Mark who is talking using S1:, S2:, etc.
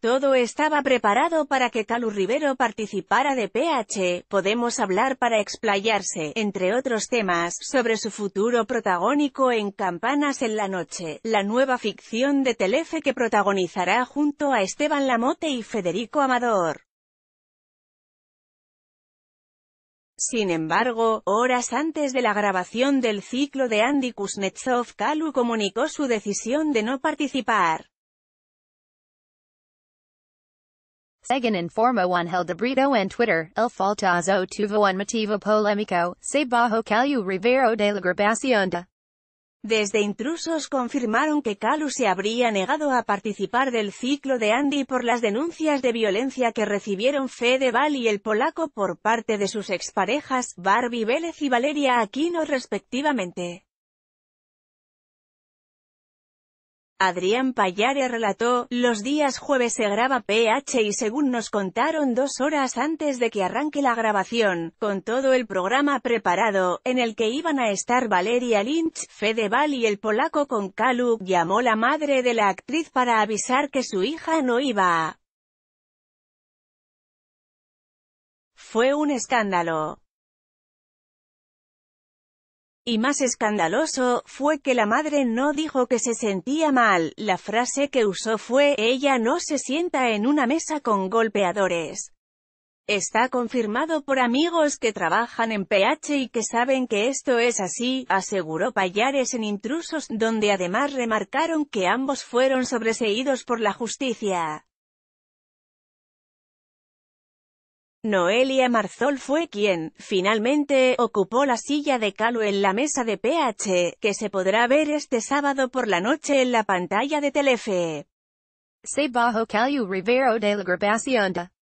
S1: Todo estaba preparado para que Calu Rivero participara de PH, podemos hablar para explayarse, entre otros temas, sobre su futuro protagónico en Campanas en la Noche, la nueva ficción de Telefe que protagonizará junto a Esteban Lamote y Federico Amador. Sin embargo, horas antes de la grabación del ciclo de Andy Kuznetsov, Calu comunicó su decisión de no participar. Según informó Ángel de Brito en Twitter, el faltazo tuvo un motivo polémico, se bajo Calu Rivero de la grabación de desde intrusos confirmaron que Calu se habría negado a participar del ciclo de Andy por las denuncias de violencia que recibieron Fedeval y el polaco por parte de sus exparejas, Barbie Vélez y Valeria Aquino respectivamente. Adrián Payare relató, los días jueves se graba PH y según nos contaron dos horas antes de que arranque la grabación, con todo el programa preparado, en el que iban a estar Valeria Lynch, Fedeval y el polaco con Kaluk, llamó la madre de la actriz para avisar que su hija no iba. Fue un escándalo. Y más escandaloso, fue que la madre no dijo que se sentía mal, la frase que usó fue, ella no se sienta en una mesa con golpeadores. Está confirmado por amigos que trabajan en PH y que saben que esto es así, aseguró Payares en Intrusos, donde además remarcaron que ambos fueron sobreseídos por la justicia. Noelia Marzol fue quien, finalmente, ocupó la silla de Calu en la mesa de PH, que se podrá ver este sábado por la noche en la pantalla de Telefe. Se bajo Calu Rivero de la